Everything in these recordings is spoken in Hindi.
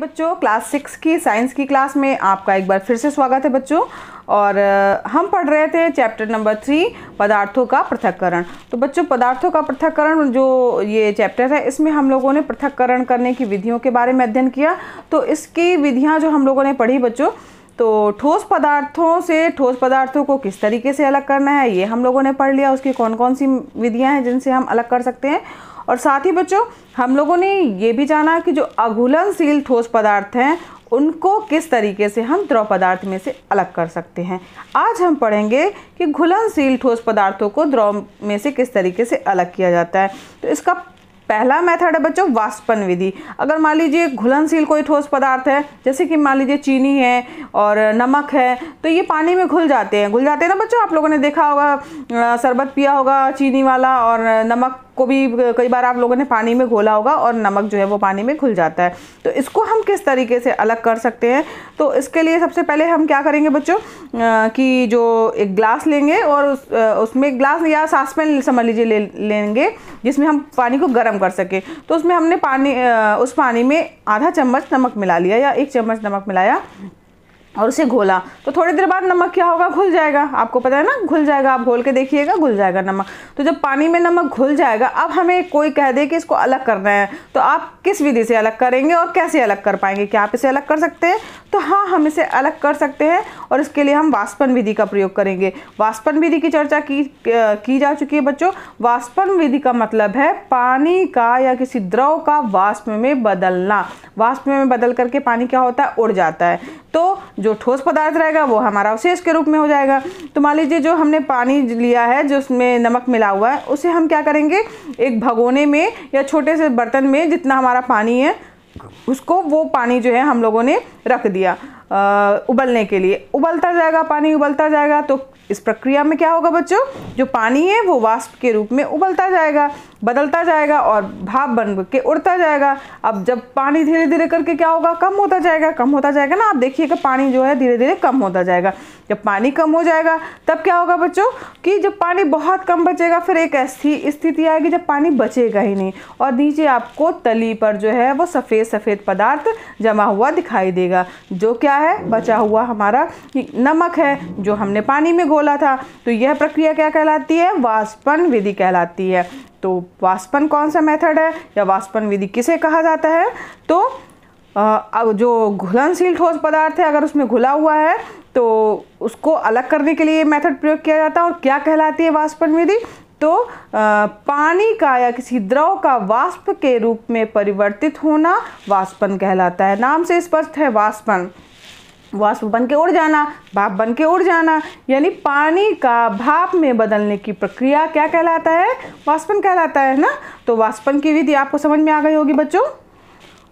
बच्चों क्लास सिक्स की साइंस की क्लास में आपका एक बार फिर से स्वागत है बच्चों और हम पढ़ रहे थे चैप्टर नंबर थ्री पदार्थों का पृथककरण तो बच्चों पदार्थों का पृथककरण जो ये चैप्टर है इसमें हम लोगों ने पृथककरण करने की विधियों के बारे में अध्ययन किया तो इसकी विधियाँ जो हम लोगों ने पढ़ी बच्चों तो ठोस पदार्थों से ठोस पदार्थों को किस तरीके से अलग करना है ये हम लोगों ने पढ़ लिया उसकी कौन कौन सी विधियाँ हैं जिनसे हम अलग कर सकते हैं और साथ ही बच्चों हम लोगों ने ये भी जाना कि जो अघुलनशील ठोस पदार्थ हैं उनको किस तरीके से हम द्रव पदार्थ में से अलग कर सकते हैं आज हम पढ़ेंगे कि घुलनशील ठोस पदार्थों को द्रव में से किस तरीके से अलग किया जाता है तो इसका पहला मेथड है बच्चों वाष्पन विधि अगर मान लीजिए घुलनशील कोई ठोस पदार्थ है जैसे कि मान लीजिए चीनी है और नमक है तो ये पानी में घुल जाते हैं घुल जाते हैं ना बच्चों आप लोगों ने देखा होगा शरबत पिया होगा चीनी वाला और नमक को भी कई बार आप लोगों ने पानी में घोला होगा और नमक जो है वो पानी में घुल जाता है तो इसको हम किस तरीके से अलग कर सकते हैं तो इसके लिए सबसे पहले हम क्या करेंगे बच्चों कि जो एक ग्लास लेंगे और उस, उसमें ग्लास या सासपेन समझ लीजिए ले लेंगे जिसमें हम पानी को गर्म कर सकें तो उसमें हमने पानी उस पानी में आधा चम्मच नमक मिला लिया या एक चम्मच नमक मिलाया और उसे घोला तो थोड़ी देर बाद नमक क्या होगा घुल जाएगा आपको पता है ना घुल जाएगा आप घोल के देखिएगा घुल जाएगा नमक तो जब पानी में नमक घुल जाएगा अब हमें कोई कह दे कि इसको अलग करना है तो आप किस विधि से अलग करेंगे और कैसे अलग कर पाएंगे क्या आप इसे अलग कर सकते हैं तो हाँ हम इसे अलग कर सकते हैं और इसके लिए हम वाष्पन विधि का प्रयोग करेंगे वाष्पन विधि की चर्चा की की जा चुकी है बच्चों वाष्पन विधि का मतलब है पानी का या किसी द्रव का वाष्प में बदलना वाष्प में बदल करके पानी क्या होता है उड़ जाता है तो जो ठोस पदार्थ रहेगा वो हमारा अवशेष के रूप में हो जाएगा तो मान लीजिए जो हमने पानी लिया है जो उसमें नमक मिला हुआ है उसे हम क्या करेंगे एक भगोने में या छोटे से बर्तन में जितना हमारा पानी है उसको वो पानी जो है हम लोगों ने रख दिया आ, उबलने के लिए उबलता जाएगा पानी उबलता जाएगा तो इस प्रक्रिया में क्या होगा बच्चों जो पानी है वो वाष्प के रूप में उबलता जाएगा बदलता जाएगा और भाप बन के उड़ता जाएगा अब जब पानी धीरे धीरे करके क्या होगा कम होता जाएगा कम होता जाएगा ना आप देखिएगा पानी जो है धीरे धीरे कम होता जाएगा जब पानी कम हो जाएगा तब क्या होगा बच्चों कि जब पानी बहुत कम बचेगा फिर एक ऐसी स्थिति आएगी जब पानी बचेगा ही नहीं और नीचे आपको तली पर जो है वो सफ़ेद सफ़ेद पदार्थ जमा हुआ दिखाई देगा जो क्या है बचा हुआ हमारा नमक है जो हमने पानी में घोला था तो यह प्रक्रिया क्या कहलाती है वाष्पन विधि कहलाती है तो वास्पन कौन सा मेथड है या वास्पन विधि किसे कहा जाता है तो अब जो घुलनशील ठोस पदार्थ है अगर उसमें घुला हुआ है तो उसको अलग करने के लिए मेथड प्रयोग किया जाता है और क्या कहलाती है वाष्पन विधि तो आ, पानी का या किसी द्रव का वाष्प के रूप में परिवर्तित होना वाष्पन कहलाता है नाम से स्पष्ट है वाष्पन वाष्प बन के उड़ जाना भाप बन के उड़ जाना यानी पानी का भाप में बदलने की प्रक्रिया क्या कहलाता है वाष्पन कहलाता है ना तो वाष्पन की विधि आपको समझ में आ गई होगी बच्चों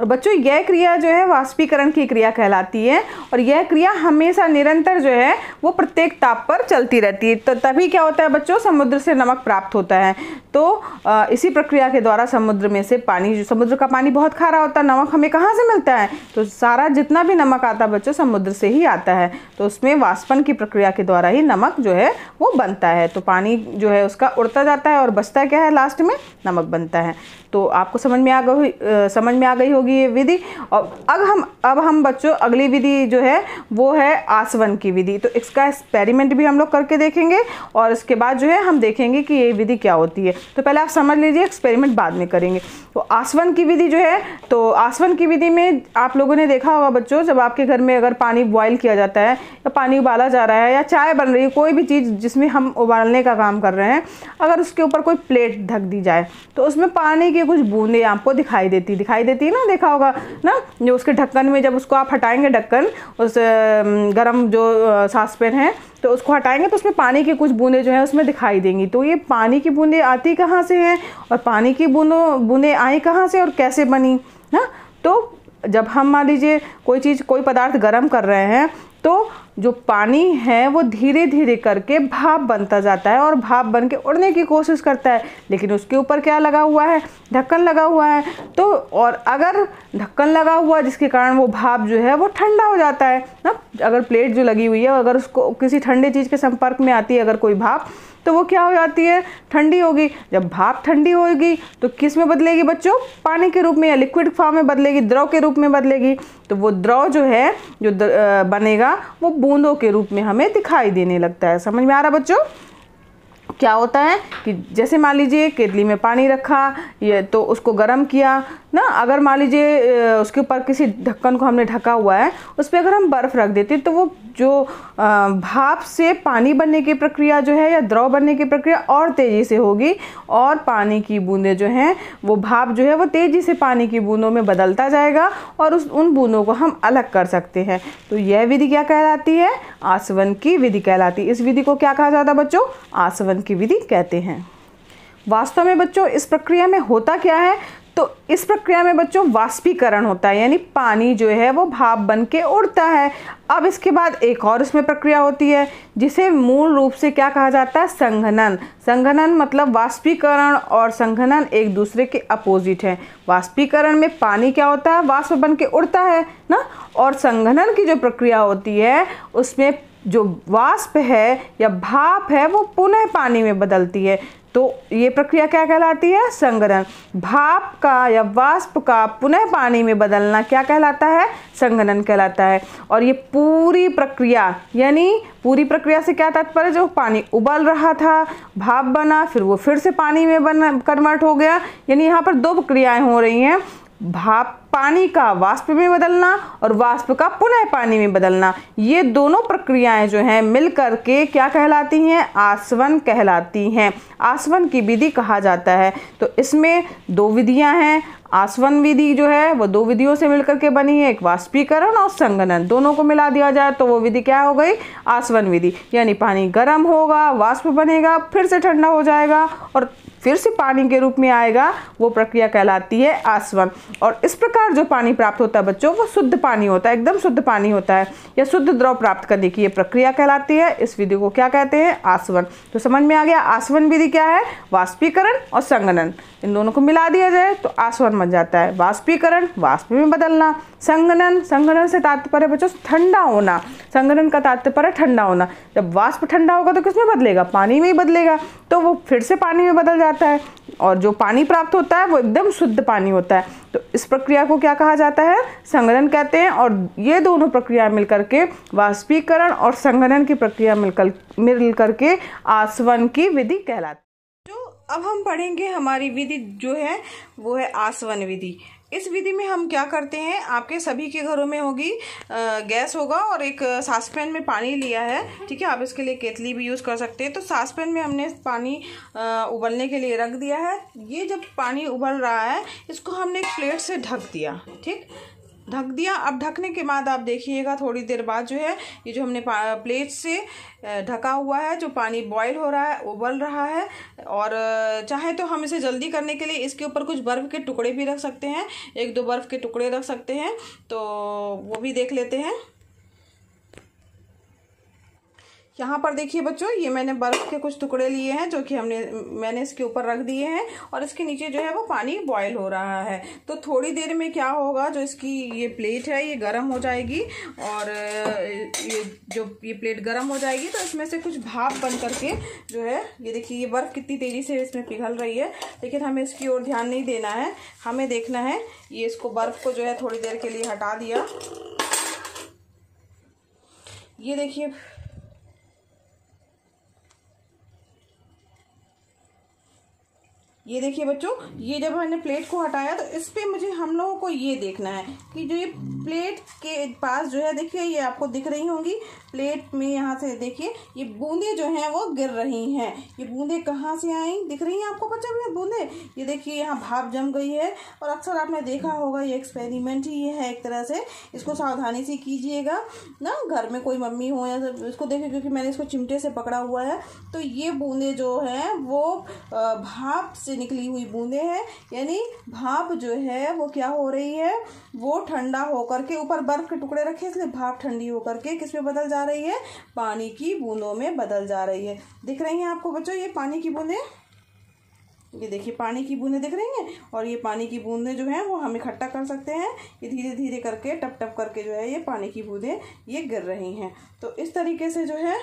और बच्चों यह क्रिया जो है वाष्पीकरण की क्रिया कहलाती है और यह क्रिया हमेशा निरंतर जो है वो प्रत्येक ताप पर चलती रहती है तो तभी क्या होता है बच्चों समुद्र से नमक प्राप्त होता है तो इसी प्रक्रिया के द्वारा समुद्र में से पानी जो समुद्र का पानी बहुत खारा होता है नमक हमें कहाँ से मिलता है तो सारा जितना भी नमक आता है बच्चों समुद्र से ही आता है तो उसमें वाष्पन की प्रक्रिया के द्वारा ही नमक जो है वो बनता है तो पानी जो है उसका उड़ता जाता है और बचता क्या है लास्ट में नमक बनता है तो आपको समझ में आ गई समझ में आ गई होगी होगी ये विधि और अब हम अब हम बच्चों अगली विधि जो है वो है आसवन की विधि तो इसका एक्सपेरिमेंट भी हम लोग करके देखेंगे और इसके बाद जो है हम देखेंगे कि ये विधि क्या होती है तो पहले आप समझ लीजिए एक्सपेरिमेंट बाद में करेंगे तो आसवन की विधि जो है तो आसवन की विधि में आप लोगों ने देखा होगा बच्चों जब आपके घर में अगर पानी बॉयल किया जाता है या पानी उबाला जा रहा है या चाय बन रही है कोई भी चीज़ जिसमें हम उबालने का काम कर रहे हैं अगर उसके ऊपर कोई प्लेट ढक दी जाए तो उसमें पानी की कुछ बूंदें आपको दिखाई देती दिखाई देती है ना देख लिखा होगा ना जो उसके ढक्कन में जब उसको आप हटाएंगे ढक्कन उस गरम जो सासपेन है तो उसको हटाएंगे तो उसमें पानी की कुछ बूंदें जो है उसमें दिखाई देंगी तो ये पानी की बूंदें आती कहाँ से हैं और पानी की बूंदों बूंदें आई कहाँ से और कैसे बनी ना तो जब हम मान लीजिए कोई चीज़ कोई पदार्थ गर्म कर रहे हैं तो जो पानी है वो धीरे धीरे करके भाप बनता जाता है और भाप बन के उड़ने की कोशिश करता है लेकिन उसके ऊपर क्या लगा हुआ है ढक्कन लगा हुआ है तो और अगर ढक्कन लगा हुआ जिसके कारण वो भाप जो है वो ठंडा हो जाता है ना अगर प्लेट जो लगी हुई है अगर उसको किसी ठंडे चीज़ के संपर्क में आती है अगर कोई भाप तो वो क्या हो जाती है ठंडी होगी जब भाप ठंडी होगी तो किस में बदलेगी बच्चों पानी के रूप में या लिक्विड फॉर्म में बदलेगी द्रव के रूप में बदलेगी तो वो द्रव जो है जो बनेगा वो बूंदों के रूप में हमें दिखाई देने लगता है समझ में आ रहा बच्चों क्या होता है कि जैसे मान लीजिए केतली में पानी रखा ये तो उसको गर्म किया ना अगर मान लीजिए उसके ऊपर किसी ढक्कन को हमने ढका हुआ है उस पर अगर हम बर्फ़ रख देते तो वो जो भाप से पानी बनने की प्रक्रिया जो है या द्रव बनने की प्रक्रिया और तेज़ी से होगी और पानी की बूंदें जो हैं वो भाप जो है वो तेज़ी से पानी की बूंदों में बदलता जाएगा और उस उन बूंदों को हम अलग कर सकते हैं तो यह विधि क्या कहलाती है आसवन की विधि कहलाती है इस विधि को क्या कहा जाता है बच्चों आसवन की विधि कहते हैं वास्तव में बच्चों इस प्रक्रिया में होता क्या है तो इस प्रक्रिया में बच्चों वाष्पीकरण होता है यानी पानी जो है वो भाप बन के उड़ता है अब इसके बाद एक और इसमें प्रक्रिया होती है जिसे मूल रूप से क्या कहा जाता है संघनन संघनन मतलब वाष्पीकरण और संघनन एक दूसरे के अपोजिट है वाष्पीकरण में पानी क्या होता है वाष्प बन के उड़ता है ना और संघनन की जो प्रक्रिया होती है उसमें जो वाष्प है या भाप है वो पुनः पानी में बदलती है तो ये प्रक्रिया क्या कहलाती है संग्रहण भाप का या वाष्प का पुनः पानी में बदलना क्या कहलाता है संग्रहण कहलाता है और ये पूरी प्रक्रिया यानी पूरी प्रक्रिया से क्या तात्पर्य जो पानी उबल रहा था भाप बना फिर वो फिर से पानी में बन कन्वर्ट हो गया यानी यहाँ पर दो प्रक्रियाएँ हो रही हैं भाप पानी का वाष्प में बदलना और वाष्प का पुनः पानी में बदलना ये दोनों प्रक्रियाएं जो हैं मिल कर के क्या कहलाती हैं आसवन कहलाती हैं आसवन की विधि कहा जाता है तो इसमें दो विधियां हैं आसवन विधि जो है वो दो विधियों से मिलकर के बनी है एक वाष्पीकरण और संगनन दोनों को मिला दिया जाए तो वो विधि क्या हो गई आसवन विधि यानी पानी गर्म होगा वाष्प बनेगा फिर से ठंडा हो जाएगा और फिर से पानी के रूप में आएगा वो प्रक्रिया कहलाती है आसवन और इस प्रकार जो पानी प्राप्त होता है बच्चों वो शुद्ध पानी होता है एकदम शुद्ध पानी होता है या शुद्ध द्रव प्राप्त करने की ये प्रक्रिया कहलाती है इस विधि को क्या कहते हैं आसवन तो समझ में आ गया आसवन विधि क्या है वाष्पीकरण और संगनन इन दोनों को मिला दिया जाए तो आसवन बन जाता है वाष्पीकरण वाष्प में बदलना संगनन संगनन से तात्पर्य बच्चों ठंडा होना संगनन का तात्पर्य ठंडा होना जब वाष्प ठंडा होगा तो किसमें बदलेगा पानी में ही बदलेगा तो वो फिर से पानी में बदल जाता जाता है और जो पानी प्राप्त होता है वो एकदम शुद्ध पानी होता है तो इस प्रक्रिया को क्या कहा जाता है संगठन कहते हैं और ये दोनों प्रक्रिया मिलकर के वाष्पीकरण और संगठन की प्रक्रिया मिलकर मिल करके आसवन की विधि कहलाती है तो अब हम पढ़ेंगे हमारी विधि जो है वो है आसवन विधि इस विधि में हम क्या करते हैं आपके सभी के घरों में होगी गैस होगा और एक सासपैन में पानी लिया है ठीक है आप इसके लिए केतली भी यूज़ कर सकते हैं तो सासपैन में हमने पानी उबलने के लिए रख दिया है ये जब पानी उबल रहा है इसको हमने एक प्लेट से ढक दिया ठीक ढक दिया अब ढकने के बाद आप देखिएगा थोड़ी देर बाद जो है ये जो हमने प्लेट से ढका हुआ है जो पानी बॉईल हो रहा है उबल रहा है और चाहे तो हम इसे जल्दी करने के लिए इसके ऊपर कुछ बर्फ़ के टुकड़े भी रख सकते हैं एक दो बर्फ़ के टुकड़े रख सकते हैं तो वो भी देख लेते हैं यहाँ पर देखिए बच्चों ये मैंने बर्फ के कुछ टुकड़े लिए हैं जो कि हमने मैंने इसके ऊपर रख दिए हैं और इसके नीचे जो है वो पानी बॉयल हो रहा है तो थोड़ी देर में क्या होगा जो इसकी ये प्लेट है ये गर्म हो जाएगी और ये जो ये प्लेट गर्म हो जाएगी तो इसमें से कुछ भाप बन करके जो है ये देखिए ये बर्फ़ कितनी तेज़ी से इसमें पिघल रही है लेकिन हमें इसकी ओर ध्यान नहीं देना है हमें देखना है ये इसको बर्फ़ को जो है थोड़ी देर के लिए हटा दिया ये देखिए ये देखिए बच्चों ये जब हमने प्लेट को हटाया तो इस पर मुझे हम लोगों को ये देखना है कि जो ये प्लेट के पास जो है देखिए ये आपको दिख रही होंगी प्लेट में यहाँ से देखिए ये बूंदे जो हैं वो गिर रही हैं ये बूंदे कहाँ से आई दिख रही हैं आपको बच्चों ये बूंदे ये देखिए यहाँ भाप जम गई है और अक्सर आपने देखा होगा ये एक्सपेरिमेंट ही है एक तरह से इसको सावधानी से कीजिएगा ना घर में कोई मम्मी हो या इसको देखिए क्योंकि मैंने इसको चिमटे से पकड़ा हुआ है तो ये बूंदे जो हैं वो भाप से निकली हुई बूंदें हैं यानी भाप जो है वो क्या हो रही है वो ठंडा होकर के ऊपर बर्फ के टुकड़े रखे इसलिए भाप ठंडी होकर के किस में बदल जा रही है पानी की बूंदों में बदल जा रही है दिख रही हैं आपको बच्चों ये पानी की बूंदें ये देखिए पानी की बूंदें दिख रही हैं और ये पानी की बूंदें जो हैं वो हम इकट्ठा कर सकते हैं ये धीरे धीरे करके टप टप करके जो है ये पानी की बूंदें ये गिर रही हैं तो इस तरीके से जो है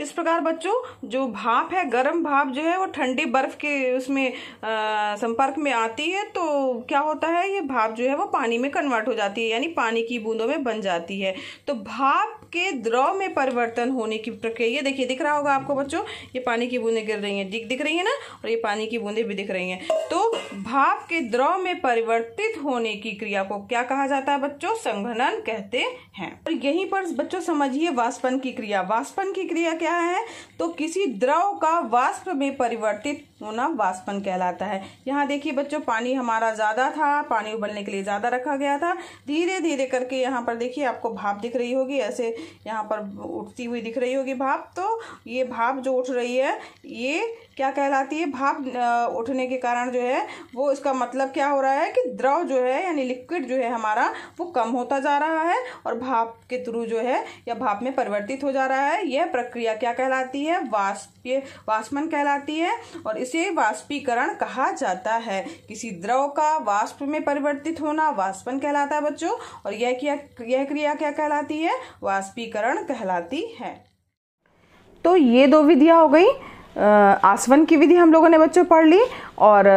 इस प्रकार बच्चों जो भाप है गर्म भाप जो है वो ठंडी बर्फ के उसमें संपर्क में आती है तो क्या होता है ये भाप जो है वो पानी में कन्वर्ट हो जाती है यानी पानी की बूंदों में बन जाती है तो भाप के द्रव में परिवर्तन होने की प्रक्रिया देखिए दिख रहा होगा आपको बच्चों ये पानी की बूंदें गिर रही हैं दिख दिख रही है ना और ये पानी की बूंदें भी दिख रही हैं तो भाप के द्रव में परिवर्तित होने की क्रिया को क्या कहा जाता है बच्चों संघनन कहते हैं और यहीं पर बच्चों समझिए वाष्पन की क्रिया वाष्पन की क्रिया क्या है तो किसी द्रव का वाष्प में परिवर्तित सोना वाष्पन कहलाता है यहाँ देखिए बच्चों पानी हमारा ज़्यादा था पानी उबलने के लिए ज़्यादा रखा गया था धीरे धीरे करके यहाँ पर देखिए आपको भाप दिख रही होगी ऐसे यहाँ पर उठती हुई दिख रही होगी भाप तो ये भाप जो उठ रही है ये क्या कहलाती है भाप उठने के कारण जो है वो इसका मतलब क्या हो रहा है कि द्रव जो है यानी लिक्विड जो है हमारा वो कम होता जा रहा है और भाप के थ्रू जो है या भाप में परिवर्तित हो जा रहा है यह प्रक्रिया क्या कहलाती है वाष्पीय वाष्पन कहलाती है और इसे वाष्पीकरण कहा जाता है किसी द्रव का वाष्प में परिवर्तित होना वाष्पन कहलाता है बच्चों और यह क्या यह क्रिया क्या कहलाती है वाष्पीकरण कहलाती है तो ये दो विधियाँ हो गई आसवन की विधि हम लोगों ने बच्चों पढ़ ली और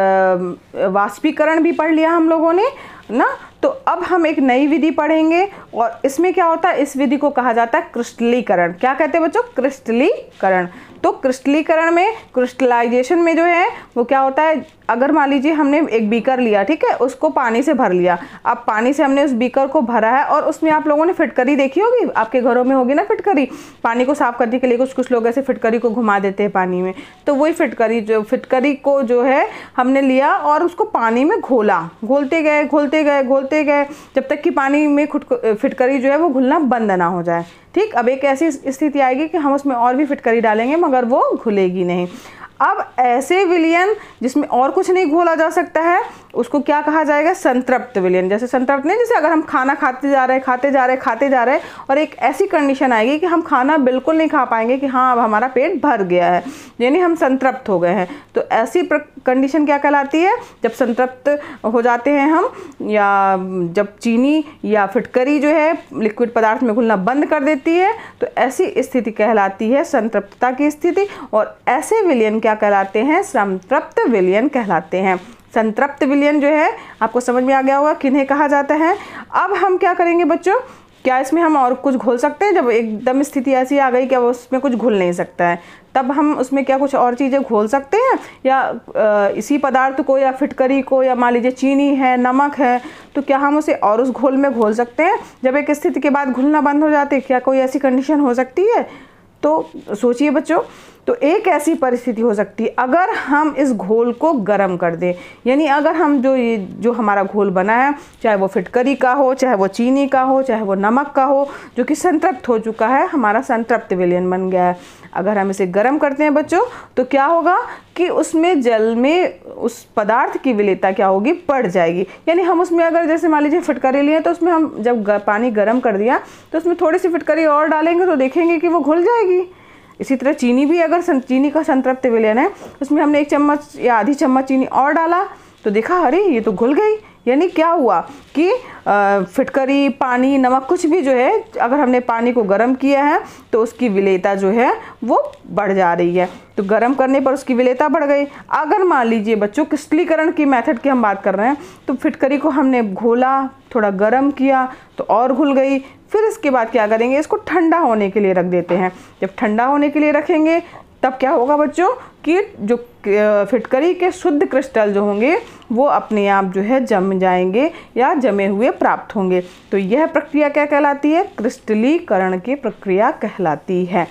वाष्पीकरण भी पढ़ लिया हम लोगों ने ना तो अब हम एक नई विधि पढ़ेंगे और इसमें क्या होता है इस विधि को कहा जाता है क्रिस्टलीकरण क्या कहते हैं बच्चों क्रिस्टलीकरण तो क्रिस्टलीकरण में क्रिस्टलाइजेशन में जो है वो क्या होता है अगर मान लीजिए हमने एक बीकर लिया ठीक है उसको पानी से भर लिया अब पानी से हमने उस बीकर को भरा है और उसमें आप लोगों ने फिटकरी देखी होगी आपके घरों में होगी ना फिटकरी पानी को साफ करने के लिए कुछ कुछ लोग ऐसे फिटकरी को घुमा देते हैं पानी में तो वही फिटकरी जो फिटकरी को जो है हमने लिया और उसको पानी में घोला घोलते गए घोलते गए घोलते गए जब तक कि पानी में फिटकरी जो है वो घुलना बंद ना हो जाए ठीक अब एक ऐसी स्थिति आएगी कि हम उसमें और भी फिटकरी डालेंगे मगर वो घुलेगी नहीं अब ऐसे विलियन जिसमें और कुछ नहीं घोला जा सकता है उसको क्या कहा जाएगा संतृप्त विलियन जैसे संतृप्त नहीं जैसे अगर हम खाना खाते जा रहे हैं खाते जा रहे हैं खाते जा रहे हैं और एक ऐसी कंडीशन आएगी कि हम खाना बिल्कुल नहीं खा पाएंगे कि हाँ अब हमारा पेट भर गया है यानी हम संतृप्त हो गए हैं तो ऐसी कंडीशन क्या कहलाती है जब संतृप्त हो जाते हैं हम या जब चीनी या फिटकरी जो है लिक्विड पदार्थ में घुलना बंद कर देती है तो ऐसी स्थिति कहलाती है संतृप्तता की स्थिति और ऐसे विलियन क्या कहलाते हैं संतृप्त विलियन कहलाते हैं संतृप्त विलयन जो है आपको समझ में आ गया होगा किन्हें कहा जाता है अब हम क्या करेंगे बच्चों क्या इसमें हम और कुछ घोल सकते हैं जब एकदम स्थिति ऐसी आ गई कि अब उसमें कुछ घुल नहीं सकता है तब हम उसमें क्या कुछ और चीज़ें घोल सकते हैं या इसी पदार्थ को या फिटकरी को या मान लीजिए चीनी है नमक है तो क्या हम उसे और उस घोल में घोल सकते हैं जब एक स्थिति के बाद घुलना बंद हो जाते क्या कोई ऐसी कंडीशन हो सकती है तो सोचिए बच्चों तो एक ऐसी परिस्थिति हो सकती है अगर हम इस घोल को गर्म कर दें यानी अगर हम जो ये जो हमारा घोल बना है चाहे वो फिटकरी का हो चाहे वो चीनी का हो चाहे वो नमक का हो जो कि संतृप्त हो चुका है हमारा संतृप्त विलयन बन गया है अगर हम इसे गर्म करते हैं बच्चों तो क्या होगा कि उसमें जल में उस पदार्थ की विलेता क्या होगी बढ़ जाएगी यानी हम उसमें अगर जैसे मान लीजिए फिटकरी लिए तो उसमें हम जब पानी गर्म कर दिया तो उसमें थोड़ी सी फिटकरी और डालेंगे तो देखेंगे कि वो घुल जाएगी इसी तरह चीनी भी अगर चीनी का संतृप्त विलयन है उसमें हमने एक चम्मच या आधी चम्मच चीनी और डाला तो देखा अरे ये तो घुल गई यानी क्या हुआ कि फिटकरी पानी नमक कुछ भी जो है अगर हमने पानी को गर्म किया है तो उसकी विलेता जो है वो बढ़ जा रही है तो गर्म करने पर उसकी विलेता बढ़ गई अगर मान लीजिए बच्चों क्रिस्टलीकरण की मेथड की हम बात कर रहे हैं तो फिटकरी को हमने घोला थोड़ा गर्म किया तो और घुल गई फिर इसके बाद क्या करेंगे इसको ठंडा होने के लिए रख देते हैं जब ठंडा होने के लिए रखेंगे तब क्या होगा बच्चों कि जो फिटकरी के शुद्ध क्रिस्टल जो होंगे वो अपने आप जो है जम जाएंगे या जमे हुए प्राप्त होंगे तो यह प्रक्रिया क्या कहलाती है क्रिस्टलीकरण की प्रक्रिया कहलाती है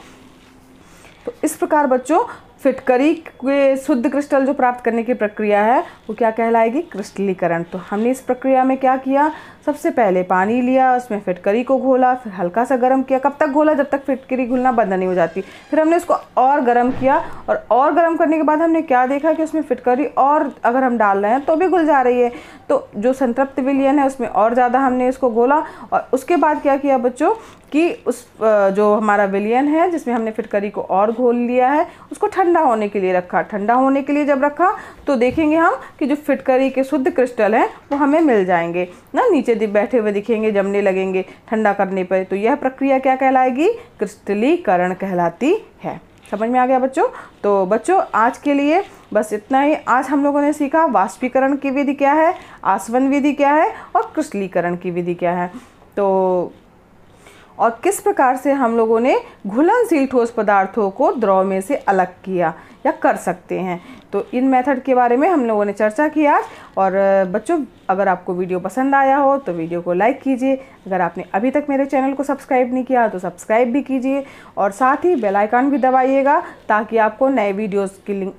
तो इस प्रकार बच्चों फिटकरी के शुद्ध क्रिस्टल जो प्राप्त करने की प्रक्रिया है वो क्या कहलाएगी क्रिस्टलीकरण तो हमने इस प्रक्रिया में क्या किया सबसे पहले पानी लिया उसमें फिटकरी को घोला फिर हल्का सा गर्म किया कब तक घोला जब तक फिटकरी घुलना बंद नहीं हो जाती फिर हमने उसको और गर्म किया और और गर्म करने के बाद हमने क्या देखा कि उसमें फिटकरी और अगर हम डाल रहे हैं तो भी घुल जा रही है तो जो संतृप्त विलियन है उसमें और ज़्यादा हमने इसको घोला और उसके बाद क्या किया बच्चों कि उस जो हमारा विलियन है जिसमें हमने फिटकरी को और घोल लिया है उसको ठंडा होने के लिए रखा ठंडा होने के लिए जब रखा तो देखेंगे हम कि जो फिटकरी के शुद्ध क्रिस्टल हैं वो हमें मिल जाएंगे ना नीचे बैठे हुए दिखेंगे जमने लगेंगे ठंडा करने पर तो यह प्रक्रिया क्या कहलाएगी क्रिस्टलीकरण कहलाती है समझ में आ गया बच्चों तो बच्चों आज के लिए बस इतना ही आज हम लोगों ने सीखा वाष्पीकरण की विधि क्या है आसवन विधि क्या है और क्रिस्टलीकरण की विधि क्या है तो और किस प्रकार से हम लोगों ने घुलनशील ठोस पदार्थों को द्रव में से अलग किया या कर सकते हैं तो इन मेथड के बारे में हम लोगों ने चर्चा की आज और बच्चों अगर आपको वीडियो पसंद आया हो तो वीडियो को लाइक कीजिए अगर आपने अभी तक मेरे चैनल को सब्सक्राइब नहीं किया तो सब्सक्राइब भी कीजिए और साथ ही बेल आइकन भी दबाइएगा ताकि आपको नए वीडियोस की लिंक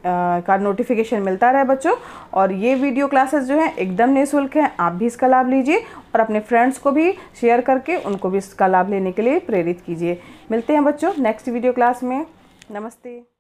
का नोटिफिकेशन मिलता रहे बच्चों और ये वीडियो क्लासेस जो हैं एकदम निःशुल्क हैं आप भी इसका लाभ लीजिए और अपने फ्रेंड्स को भी शेयर करके उनको भी इसका लाभ लेने के लिए प्रेरित कीजिए मिलते हैं बच्चों नेक्स्ट वीडियो क्लास में नमस्ते